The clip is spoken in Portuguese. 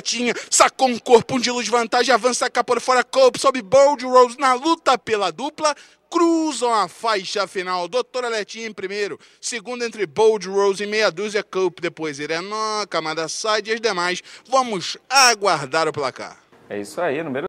tinha, sacou um corpo, um de luz vantagem, avança cá por fora, Cope, sobe Bold Rose na luta pela dupla, cruzam a faixa final, Doutora Letinha em primeiro, segundo entre Bold Rose e meia dúzia, Cope, depois Irenó, Camada Side e as demais, vamos aguardar o placar. É isso aí, número